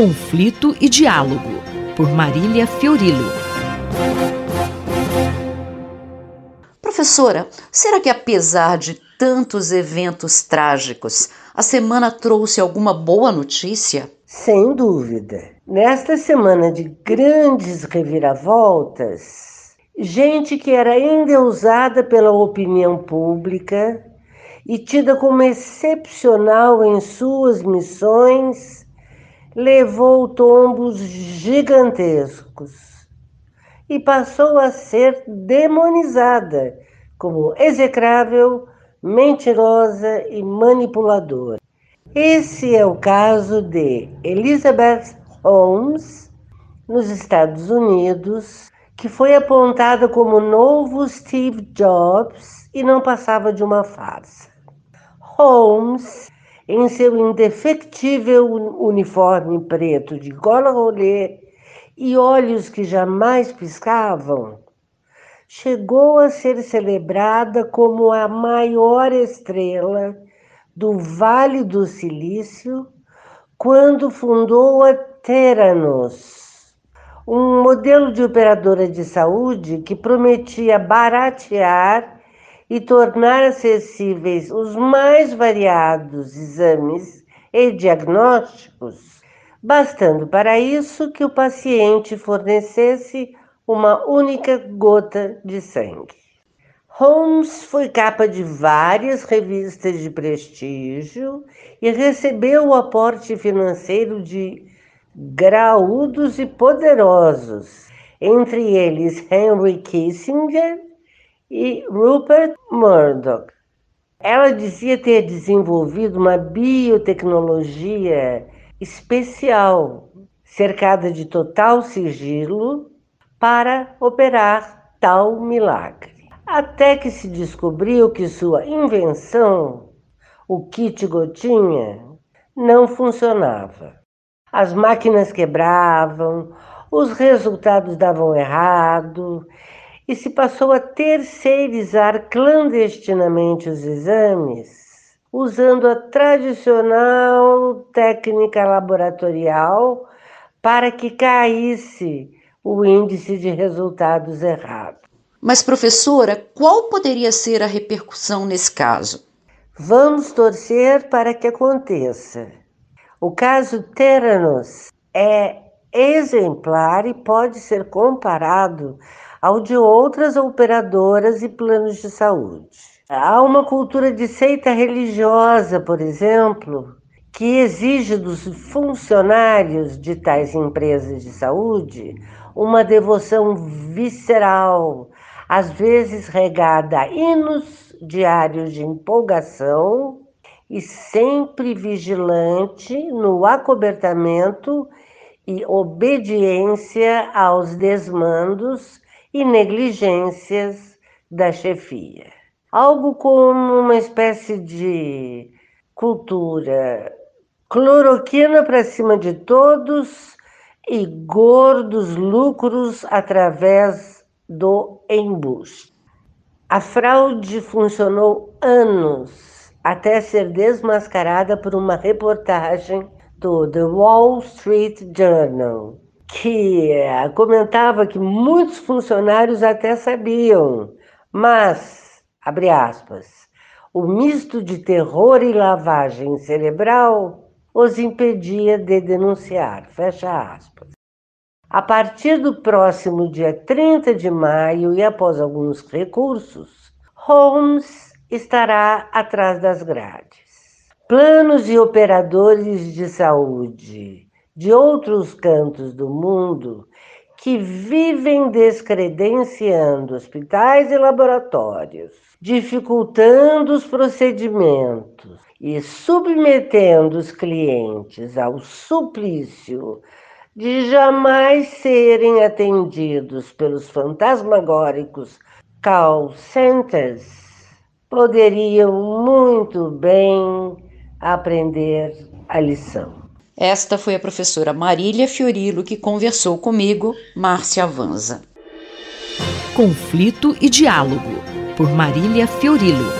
conflito e diálogo, por Marília Fiorilo. Professora, será que apesar de tantos eventos trágicos, a semana trouxe alguma boa notícia? Sem dúvida. Nesta semana de grandes reviravoltas, gente que era endeusada pela opinião pública e tida como excepcional em suas missões levou tombos gigantescos e passou a ser demonizada como execrável, mentirosa e manipuladora. Esse é o caso de Elizabeth Holmes, nos Estados Unidos, que foi apontada como novo Steve Jobs e não passava de uma farsa. Holmes em seu indefectível uniforme preto de gola rolê e olhos que jamais piscavam, chegou a ser celebrada como a maior estrela do Vale do Silício quando fundou a Teranos, um modelo de operadora de saúde que prometia baratear e tornar acessíveis os mais variados exames e diagnósticos, bastando para isso que o paciente fornecesse uma única gota de sangue. Holmes foi capa de várias revistas de prestígio e recebeu o aporte financeiro de graúdos e poderosos, entre eles Henry Kissinger e Rupert Murdoch. Ela dizia ter desenvolvido uma biotecnologia especial, cercada de total sigilo, para operar tal milagre. Até que se descobriu que sua invenção, o kit gotinha, não funcionava. As máquinas quebravam, os resultados davam errado e se passou a terceirizar clandestinamente os exames, usando a tradicional técnica laboratorial para que caísse o índice de resultados errados. Mas, professora, qual poderia ser a repercussão nesse caso? Vamos torcer para que aconteça. O caso Teranos é exemplar e pode ser comparado ao de outras operadoras e planos de saúde. Há uma cultura de seita religiosa, por exemplo, que exige dos funcionários de tais empresas de saúde uma devoção visceral, às vezes regada a hinos diários de empolgação e sempre vigilante no acobertamento e obediência aos desmandos e negligências da chefia. Algo como uma espécie de cultura cloroquina para cima de todos e gordos lucros através do embuste. A fraude funcionou anos até ser desmascarada por uma reportagem do The Wall Street Journal que eh, comentava que muitos funcionários até sabiam, mas, abre aspas, o misto de terror e lavagem cerebral os impedia de denunciar, fecha aspas. A partir do próximo dia 30 de maio e após alguns recursos, Holmes estará atrás das grades. Planos e operadores de saúde de outros cantos do mundo que vivem descredenciando hospitais e laboratórios, dificultando os procedimentos e submetendo os clientes ao suplício de jamais serem atendidos pelos fantasmagóricos call centers, poderiam muito bem aprender a lição. Esta foi a professora Marília Fiorilo que conversou comigo, Márcia Vanza. Conflito e Diálogo, por Marília Fiorilo.